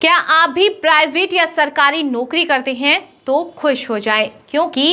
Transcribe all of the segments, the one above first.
क्या आप भी प्राइवेट या सरकारी नौकरी करते हैं तो खुश हो जाए क्योंकि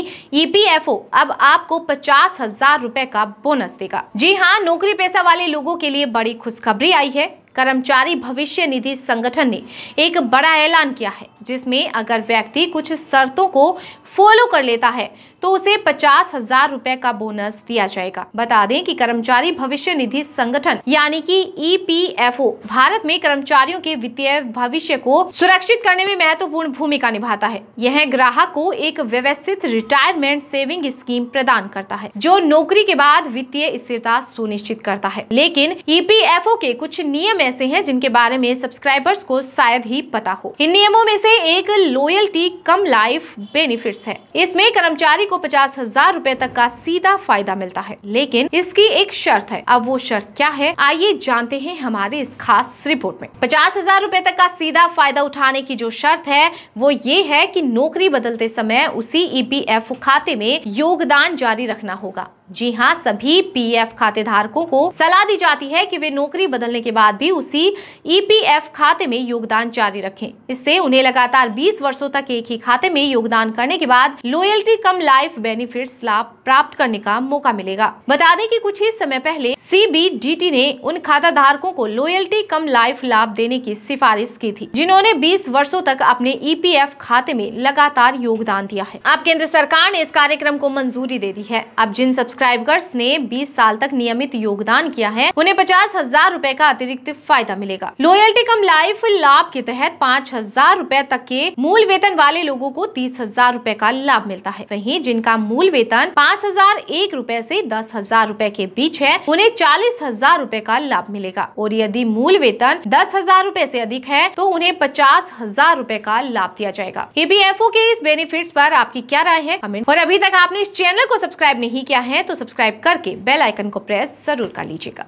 ईपीएफओ e अब आपको पचास हजार रूपए का बोनस देगा जी हाँ नौकरी पैसा वाले लोगों के लिए बड़ी खुशखबरी आई है कर्मचारी भविष्य निधि संगठन ने एक बड़ा ऐलान किया है जिसमें अगर व्यक्ति कुछ शर्तों को फॉलो कर लेता है तो उसे पचास हजार रूपए का बोनस दिया जाएगा बता दें कि कर्मचारी भविष्य निधि संगठन यानी कि ईपीएफओ e भारत में कर्मचारियों के वित्तीय भविष्य को सुरक्षित करने में महत्वपूर्ण भूमिका निभाता है यह ग्राहक को एक व्यवस्थित रिटायरमेंट सेविंग स्कीम प्रदान करता है जो नौकरी के बाद वित्तीय स्थिरता सुनिश्चित करता है लेकिन ईपीएफओ e के कुछ नियम ऐसे है जिनके बारे में सब्सक्राइबर्स को शायद ही पता हो इन नियमों में से में एक लॉयल्टी कम लाइफ बेनिफिट्स है इसमें कर्मचारी को पचास हजार रूपए तक का सीधा फायदा मिलता है लेकिन इसकी एक शर्त है अब वो शर्त क्या है आइए जानते हैं हमारे इस खास रिपोर्ट में पचास हजार रूपए तक का सीधा फायदा उठाने की जो शर्त है वो ये है की नौकरी बदलते समय उसी ई e खाते में योगदान जारी रखना होगा जी हाँ सभी पीएफ e खाते धारकों को सलाह दी जाती है कि वे नौकरी बदलने के बाद भी उसी ईपीएफ e खाते में योगदान जारी रखें इससे उन्हें लगातार 20 वर्षों तक एक ही खाते में योगदान करने के बाद लॉयल्टी कम लाइफ बेनिफिट्स लाभ प्राप्त करने का मौका मिलेगा बता दें कि कुछ ही समय पहले सीबीडीटी ने उन खाता धारकों को लॉयल्टी कम लाइफ लाभ देने की सिफारिश की थी जिन्होंने बीस वर्षो तक अपने ई e खाते में लगातार योगदान दिया है अब केंद्र सरकार ने इस कार्यक्रम को मंजूरी दे दी है अब जिन सब सब्सक्राइबर्स ने 20 साल तक नियमित योगदान किया है उन्हें पचास हजार रूपए का अतिरिक्त फायदा मिलेगा लॉयल्टी कम लाइफ लाभ के तहत पाँच हजार रूपए तक के मूल वेतन वाले लोगों को तीस हजार रूपए का लाभ मिलता है वहीं जिनका मूल वेतन पाँच हजार एक रूपए ऐसी दस हजार रूपए के बीच है उन्हें चालीस हजार रूपए का लाभ मिलेगा और यदि मूल वेतन दस हजार रूपए ऐसी अधिक है तो उन्हें पचास हजार रूपए का लाभ दिया जाएगा ओ के इस बेनिफिट आरोप आपकी क्या राय है कमेंट और अभी तक आपने इस चैनल को सब्सक्राइब नहीं किया है तो सब्सक्राइब करके बेल आइकन को प्रेस जरूर कर लीजिएगा